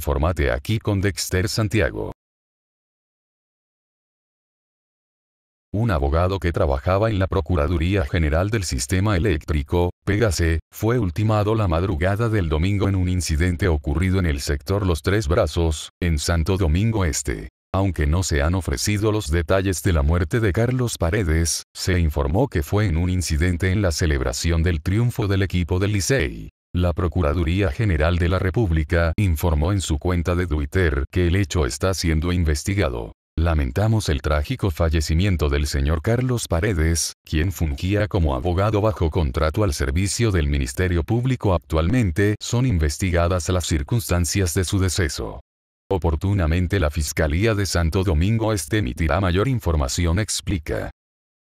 Informate aquí con Dexter Santiago. Un abogado que trabajaba en la Procuraduría General del Sistema Eléctrico, Pégase, fue ultimado la madrugada del domingo en un incidente ocurrido en el sector Los Tres Brazos, en Santo Domingo Este. Aunque no se han ofrecido los detalles de la muerte de Carlos Paredes, se informó que fue en un incidente en la celebración del triunfo del equipo del Licey. La Procuraduría General de la República informó en su cuenta de Twitter que el hecho está siendo investigado. Lamentamos el trágico fallecimiento del señor Carlos Paredes, quien fungía como abogado bajo contrato al servicio del Ministerio Público. Actualmente son investigadas las circunstancias de su deceso. Oportunamente la Fiscalía de Santo Domingo Este emitirá mayor información explica.